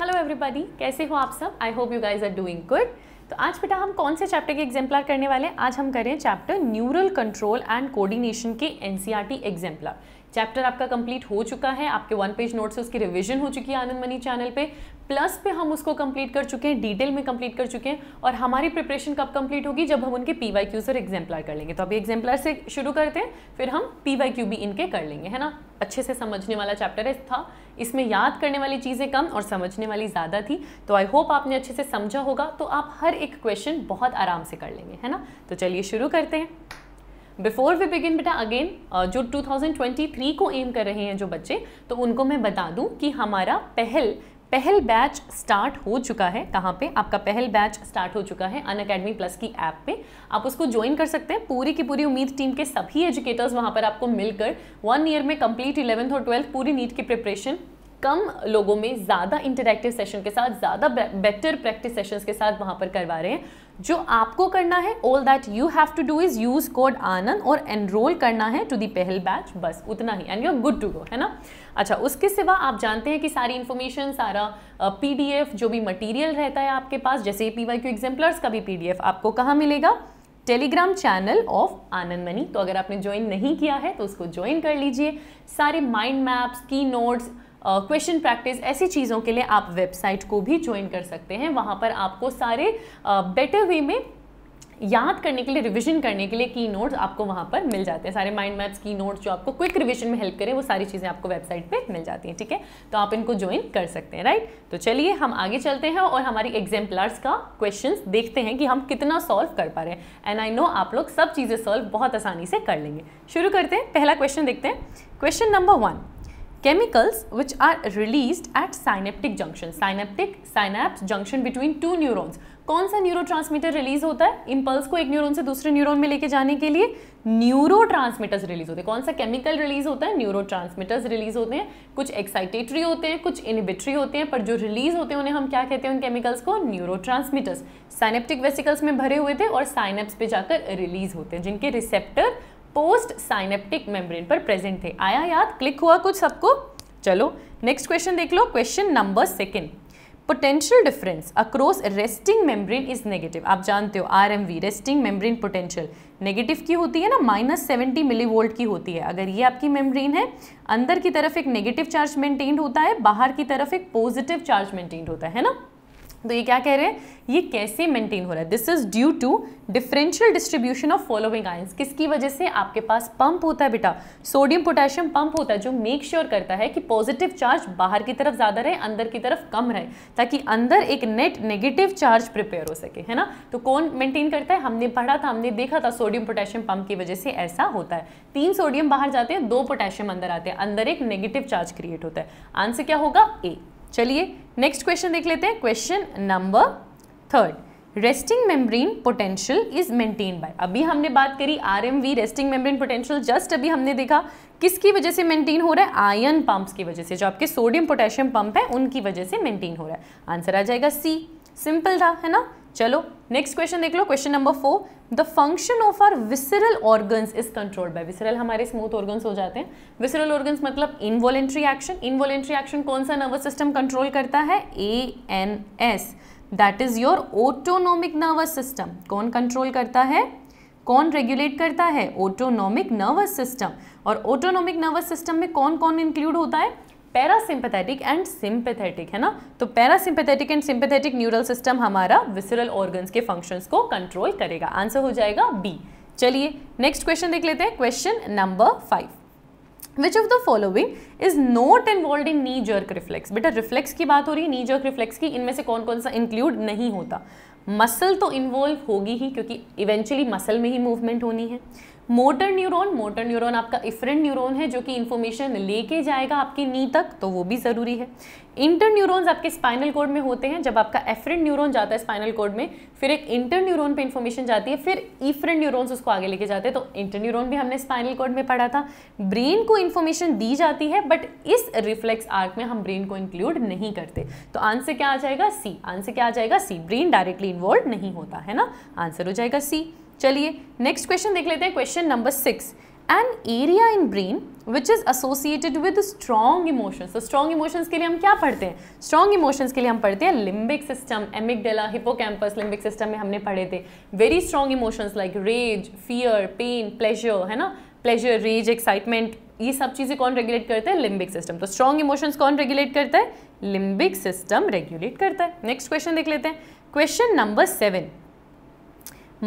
Hello everybody कैसे हो आप सब I hope you guys are doing good तो आज बेटा हम कौन से चैप्टर के एग्जाम्पलर करने वाले हैं आज हम करें chapter neural control and coordination के एनसीईआरटी एग्जाम्पलर चैप्टर आपका कंप्लीट हो चुका है आपके वन पेज नोट उसकी रिवीजन हो चुकी है आनंद मनी चैनल पे प्लस पे हम उसको कंप्लीट कर चुके हैं डिटेल में कंप्लीट कर चुके हैं और हमारी प्रिपरेशन कब कंप्लीट होगी जब हम उनके पी वाई क्यूज और एग्जाम्पलर कर लेंगे तो अभी एग्जाम्पलर से शुरू करते हैं फिर हम पी वाई क्यू भी इनके कर लेंगे है ना अच्छे से समझने वाला चैप्टर था इसमें याद करने वाली चीज़ें कम और समझने वाली ज़्यादा थी तो आई होप आपने अच्छे से समझा होगा तो आप हर एक क्वेश्चन बहुत आराम से कर लेंगे है ना तो चलिए शुरू करते हैं बिफोर वी बिगिन बेटा अगेन जो 2023 को एम कर रहे हैं जो बच्चे तो उनको मैं बता दूं कि हमारा पहल पहल बैच स्टार्ट हो चुका है कहाँ पे आपका पहल बैच स्टार्ट हो चुका है अन अकेडमी प्लस की ऐप पे आप उसको ज्वाइन कर सकते हैं पूरी की पूरी उम्मीद टीम के सभी एजुकेटर्स वहाँ पर आपको मिलकर वन ईयर में कंप्लीट इलेवंथ और ट्वेल्थ पूरी नीट की प्रिपरेशन कम लोगों में ज़्यादा इंटरेक्टिव सेशन के साथ ज़्यादा बेटर प्रैक्टिस सेशंस के साथ वहाँ पर करवा रहे हैं जो आपको करना है all that you have to do is use code Anand और एनरोल करना है टू दी पहल बैच बस उतना ही and you are good to go है ना अच्छा उसके सिवा आप जानते हैं कि सारी इन्फॉर्मेशन सारा पी uh, जो भी मटीरियल रहता है आपके पास जैसे पी वाई क्यू एग्जाम्पलर्स का भी पी आपको कहाँ मिलेगा telegram channel of Anand Mani तो अगर आपने ज्वाइन नहीं किया है तो उसको ज्वाइन कर लीजिए सारे माइंड मैप्स की नोट्स क्वेश्चन प्रैक्टिस ऐसी चीज़ों के लिए आप वेबसाइट को भी ज्वाइन कर सकते हैं वहाँ पर आपको सारे बेटर uh, वे में याद करने के लिए रिवीजन करने के लिए की नोट्स आपको वहाँ पर मिल जाते हैं सारे माइंड मैप्स की नोट्स जो आपको क्विक रिवीजन में हेल्प करें वो सारी चीज़ें आपको वेबसाइट पे मिल जाती हैं ठीक है तो आप इनको ज्वाइन कर सकते हैं राइट तो चलिए हम आगे चलते हैं और हमारी एग्जाम्पलर्स का क्वेश्चन देखते हैं कि हम कितना सॉल्व कर पा रहे हैं एंड आई नो आप लोग सब चीज़ें सॉल्व बहुत आसानी से कर लेंगे शुरू करते हैं पहला क्वेश्चन देखते हैं question number one chemicals which are released at synaptic junction synaptic synapse junction between two neurons कौन सा न्यूरोट्रांसमीटर रिलीज होता है इंपल्स को एक न्यूरॉन से दूसरे न्यूरॉन में लेके जाने के लिए न्यूरोट्रांसमीटर्स रिलीज होते हैं कौन सा केमिकल रिलीज होता है न्यूरोट्रांसमीटर्स रिलीज होते हैं कुछ एक्साइटेटरी होते हैं कुछ इनिबिटरी होते हैं पर जो रिलीज होते हैं उन्हें हम क्या कहते हैं उन केमिकल्स को ट्रांसमीटर्स साइनेप्टिक वेसिकल्स में भरे हुए थे और साइनेप्स पे जाकर रिलीज होते हैं जिनके रिसेप्टर पोस्ट साइनेप्टिक मेम्ब्रेन पर प्रेजेंट थे आया याद क्लिक हुआ कुछ सबको चलो नेक्स्ट क्वेश्चन देख लो question number second potential difference across resting membrane is negative आप जानते हो R M V resting membrane potential negative की होती है ना माइनस सेवेंटी मिली वोल्ट की होती है अगर ये आपकी मेम्ब्रेन है अंदर की तरफ एक नेगेटिव चार्ज मेंटेन्ड होता है बाहर की तरफ एक पॉजिटिव चार्ज मेंटेन्ड होता है ना तो ये क्या कह रहे हैं ये कैसे मेंटेन हो रहा है this is due to differential distribution of following ions किसकी वजह से आपके पास पंप होता है बेटा सोडियम पोटेशियम पंप होता है जो मेक श्योर sure करता है कि पॉजिटिव चार्ज बाहर की तरफ ज़्यादा रहे अंदर की तरफ कम रहे ताकि अंदर एक नेट नेगेटिव चार्ज प्रिपेयर हो सके है ना तो कौन मेंटेन करता है हमने पढ़ा था हमने देखा था सोडियम पोटेशियम पंप की वजह से ऐसा होता है तीन सोडियम बाहर जाते हैं दो पोटेशियम अंदर आते हैं अंदर एक नेगेटिव चार्ज क्रिएट होता है आंसर क्या होगा ए चलिए नेक्स्ट क्वेश्चन देख लेते हैं question number third resting membrane potential is maintain by अभी हमने बात करी RMV resting membrane potential just अभी हमने देखा किसकी वजह से मेंटेन हो रहा है आयन पंप्स की वजह से जो आपके सोडियम पोटेशियम पंप है उनकी वजह से मेंटेन हो रहा है आंसर आ जाएगा सी सिंपल था है ना चलो नेक्स्ट क्वेश्चन देख लो question number four the function of our visceral organs is controlled by visceral हमारे स्मूथ ऑर्गन्स हो जाते हैं विसरल ऑर्गन्स मतलब इनवॉलेंट्री एक्शन इनवॉलेंट्री एक्शन कौन सा नर्वस सिस्टम कंट्रोल करता है A N S that is your autonomic nervous system कौन कंट्रोल करता है कौन रेगुलेट करता है ऑटोनोमिक नर्वस सिस्टम और ऑटोनोमिक नर्वस सिस्टम में कौन कौन इंक्लूड होता है पैरासिम्पथेटिक एंड सिंपथेटिक है ना तो parasympathetic and sympathetic neural system हमारा विसरल ऑर्गन्स के फंक्शंस को कंट्रोल करेगा आंसर हो जाएगा बी चलिए नेक्स्ट क्वेश्चन देख लेते हैं question number five which of the following is not involve in knee jerk reflex बेटा रिफ्लेक्स की बात हो रही है नी जर्क रिफ्लेक्स की इनमें से कौन कौन सा इंक्लूड नहीं होता मसल तो इन्वॉल्व होगी ही क्योंकि इवेंचुअली मसल में ही मूवमेंट होनी है मोटर न्यूरॉन मोटर न्यूरॉन आपका इफरेंट न्यूरॉन है जो कि इन्फॉर्मेशन लेके जाएगा आपकी नी तक तो वो भी ज़रूरी है इंटर न्यूरोन्स आपके स्पाइनल कोड में होते हैं जब आपका एफरेंट न्यूरोन जाता है स्पाइनल कोड में फिर एक इंटर न्यूरोन पे इंफॉर्मेशन जाती है फिर ईफ्रेंट न्यूरोन्स उसको आगे लेके जाते हैं तो इंटर न्यूरोन भी हमने स्पाइनल कोड में पढ़ा था ब्रेन को इन्फॉर्मेशन दी जाती है बट इस रिफ्लेक्स आर्क में हम ब्रेन को इंक्लूड नहीं करते तो आंसर क्या आ जाएगा सी आंसर क्या आ जाएगा सी ब्रेन डायरेक्टली इन्वॉल्व नहीं होता है ना आंसर हो जाएगा सी चलिए नेक्स्ट क्वेश्चन देख लेते हैं question number six an area in brain which is associated with strong emotions तो स्ट्रॉन्ग इमोशंस के लिए हम क्या पढ़ते हैं स्ट्रॉन्ग इमोशंस के लिए हम पढ़ते हैं limbic system amygdala hippocampus limbic system में हमने पढ़े थे very strong emotions like rage fear pain pleasure है ना प्लेजर रेज एक्साइटमेंट ये सब चीज़ें कौन रेगुलेट करता है लिम्बिक सिस्टम तो स्ट्रॉन्ग इमोशंस कौन रेगुलेट करता है लिम्बिक सिस्टम रेगुलेट करता है नेक्स्ट क्वेश्चन देख लेते हैं question number seven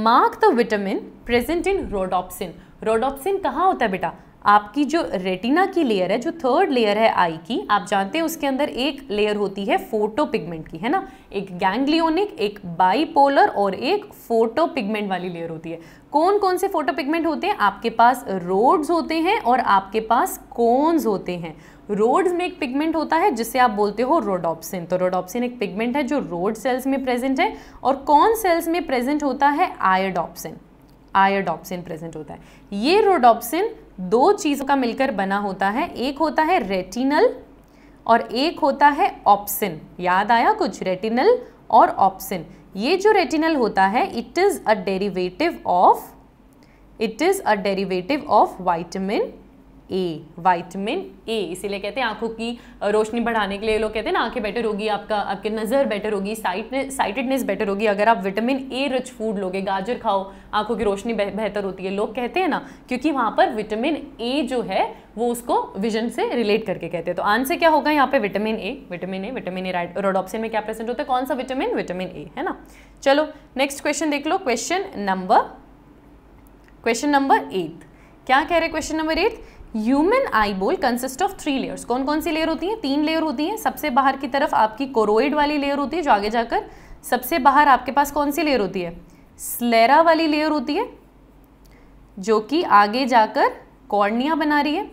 mark the vitamin present in rhodopsin rhodopsin कहाँ होता है बेटा आपकी जो रेटिना की लेयर है जो थर्ड लेयर है आई की आप जानते हैं उसके अंदर एक लेयर होती है फोटो पिगमेंट की है ना एक गैंग्लियोनिक एक बाईपोलर और एक फोटो पिगमेंट वाली लेयर होती है कौन कौन से फोटो पिगमेंट होते हैं आपके पास रोड्स होते हैं और आपके पास कोन्स होते हैं रोड्स में एक पिगमेंट होता है जिसे आप बोलते हो रोडोप्सिन तो रोडोप्सिन एक पिगमेंट है जो रोड सेल्स में प्रेजेंट है और कौन सेल्स में प्रेजेंट होता है आयोडोप्सिन आयोडॉप्सिन प्रेजेंट होता है ये रोडॉप्सिन दो चीज़ों का मिलकर बना होता है एक होता है रेटिनल और एक होता है ऑप्सिन याद आया कुछ रेटिनल और ऑप्सिन ये जो रेटिनल होता है it is a derivative of it is a derivative of vitamin A vitamin A इसीलिए कहते हैं आंखों की रोशनी बढ़ाने के लिए लोग कहते हैं ना आंखें बेटर होगी आपका आपकी नज़र बेटर होगी साइट साइटेडनेस बेटर होगी अगर आप विटामिन ए रिच फूड लोगे गाजर खाओ आंखों की रोशनी बेहतर होती है लोग कहते हैं ना क्योंकि वहाँ पर विटामिन ए जो है वो उसको विजन से रिलेट करके कहते हैं तो आंसर क्या होगा यहाँ पे vitamin A vitamin A vitamin A rhodopsin में क्या प्रेजेंट होता है कौन सा विटामिन विटामिन ए है ना चलो नेक्स्ट क्वेश्चन देख लो question number question number eight क्या कह रहे question number eight human eyeball consist of three layers कौन कौन सी लेयर होती हैं तीन लेयर होती हैं सबसे बाहर की तरफ आपकी कोरोइड वाली लेयर होती है जो आगे जाकर सबसे बाहर आपके पास कौन सी लेयर होती है स्लेरा वाली लेयर होती है जो कि आगे जाकर कॉर्निया बना रही है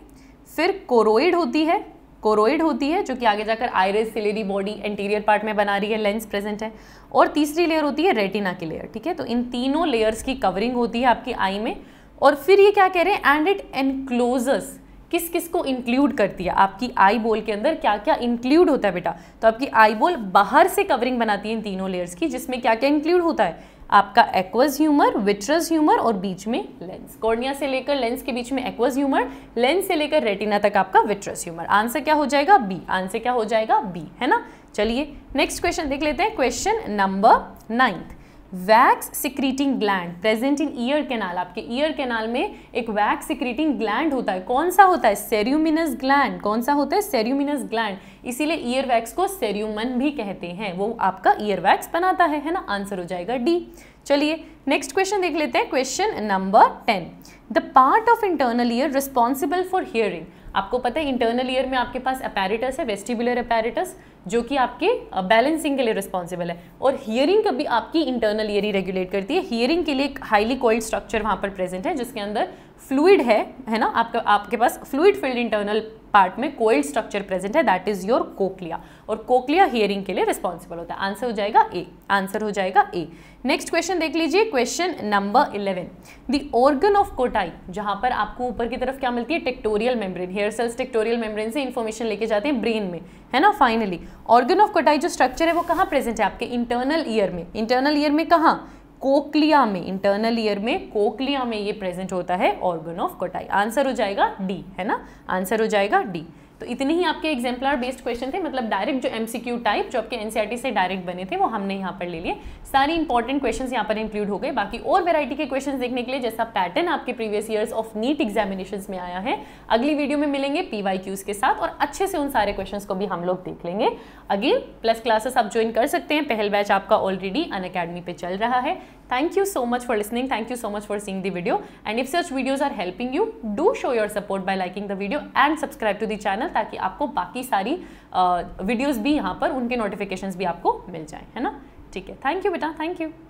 फिर कोरोइड होती है कोरोइड होती है जो कि आगे जाकर iris ciliary body anterior part में बना रही है लेंस प्रेजेंट है और तीसरी लेयर होती है रेटिना की लेयर ठीक है तो इन तीनों लेयर्स की कवरिंग होती है आपकी आई में और फिर ये क्या कह रहे हैं एंड इट एनक्लोजस किस किस को इंक्लूड करती है आपकी आई बोल के अंदर क्या क्या इंक्लूड होता है बेटा तो आपकी आई बोल बाहर से कवरिंग बनाती है इन तीनों लेयर्स की जिसमें क्या क्या इंक्लूड होता है आपका एक्वस ह्यूमर विट्रस ह्यूमर और बीच में लेंस कॉर्निया से लेकर लेंस के बीच में एक्वस ह्यूमर लेंस से लेकर रेटिना तक आपका विट्रस ह्यूमर आंसर क्या हो जाएगा बी आंसर क्या हो जाएगा बी है ना चलिए नेक्स्ट क्वेश्चन देख लेते हैं question number ninth wax secreting gland present in ear canal आपके ईयर कैनाल में एक वैक्स सिक्रीटिंग ग्लैंड होता है कौन सा होता है सेरूमिनस ग्लैंड कौन सा होता है सेरूमिनस ग्लैंड इसीलिए ईयर वैक्स को सेरूमन भी कहते हैं वो आपका ईयर वैक्स बनाता है है ना आंसर हो जाएगा डी चलिए नेक्स्ट क्वेश्चन देख लेते हैं question number ten the part of internal ear responsible for hearing आपको पता है इंटरनल ईयर में आपके पास अपेरेटस है वेस्टिबुलर अपेरेटस जो कि आपके बैलेंसिंग के लिए रिस्पॉन्सिबल है और हियरिंग कभी आपकी इंटरनल ईयर ही रेगुलेट करती है हियरिंग के लिए एक हाईली कोल्ड स्ट्रक्चर वहाँ पर प्रेजेंट है जिसके अंदर फ्लूड है है ना आपका आपके पास फ्लूड फील्ड इंटरनल पार्ट में कोइल स्ट्रक्चर प्रेजेंट है दैट इज योर कोकलिया और कोकलिया हियरिंग के लिए रिस्पॉन्सिबल होता है आंसर हो जाएगा ए आंसर हो जाएगा ए नेक्स्ट क्वेश्चन देख लीजिए question number eleven the organ of Corti जहां पर आपको ऊपर की तरफ क्या मिलती है tectorial membrane hair cells tectorial membrane से इन्फॉर्मेशन लेके जाते हैं ब्रेन में है ना फाइनली ऑर्गन ऑफ कोटाई जो स्ट्रक्चर है वो कहाँ प्रेजेंट है आपके इंटरनल ईयर में इंटरनल ईयर में कहाँ कोकलिया में इंटरनल ईयर में कोकलिया में ये प्रेजेंट होता है ऑर्गन ऑफ कोटाई आंसर हो जाएगा डी है ना आंसर हो जाएगा डी तो इतने ही आपके एग्जाम्पलर बेस्ड क्वेश्चन थे मतलब डायरेक्ट जो एमसीक्यू टाइप जो आपके एनसीईआरटी e से डायरेक्ट बने थे वो हमने यहाँ पर ले लिए सारी इंपॉर्टेंट क्वेश्चन यहाँ पर इंक्लूड हो गए बाकी और वेराइटी के क्वेश्चन देखने के लिए जैसा पैटर्न आपके previous years of NEET examination में आया है अगली वीडियो में मिलेंगे क्यूज के साथ और अच्छे से उन सारे क्वेश्चन को भी हम लोग देख लेंगे अगेन प्लस क्लासेस आप ज्वाइन कर सकते हैं पहल बैच आपका ऑलरेडी अन अकेडमी पे चल रहा है Thank you so much for listening. Thank you so much for seeing the video. And if such videos are helping you, do show your support by liking the video and subscribe to the channel ताकि आपको बाकी सारी videos भी यहाँ पर उनके notifications भी आपको मिल जाए है ना ठीक है थैंक यू बेटा थैंक यू